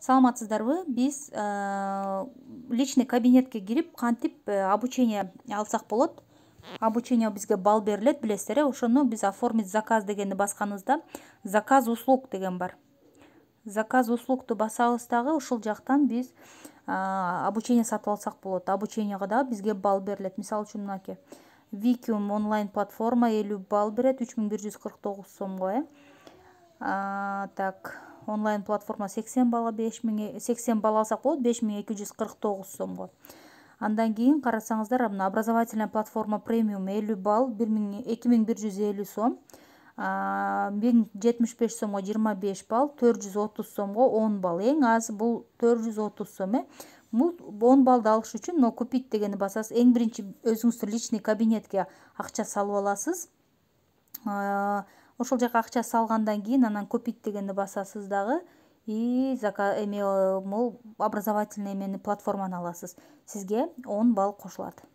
саламатсыздарбы біз биз э, личный кабинетке кирип кантип э, обучение алсак болот обучение бизге балл берилет билесиздер э ошону биз оформить заказ дегенди басканыбызда заказ услуг деген бар заказ услугту басабыз дагы ушул жактан биз э, обучение сатып алсак болот обученияга дагы бизге балл берилет мисалы үчүн мынакей викиум онлайн платформа элүү балл берет үч миң бир жүз кырк тогуз сомго э так онлайн платформа 80 бала 5000 80 бала алсақ болады 5249 сомға андан кейін, қарасаңыздар, мына образовательная платформа премиум 50 балл 2150 сом мен жетимиш беш сомго жыйырма беш балл төрт жүз отуз сомго он балл эң аз бул төрт жүз отуз сом э бул он баллды алыш үчүн могу купить дегенди басасыз эң биринчи өзүңүздүн личный кабинетке акча салып аласыз ошол жака акча салгандан кийин анан купить дегенди басасыз дагы и эме могул образовательный эмени платформаны аласыз сизге он балл кошулат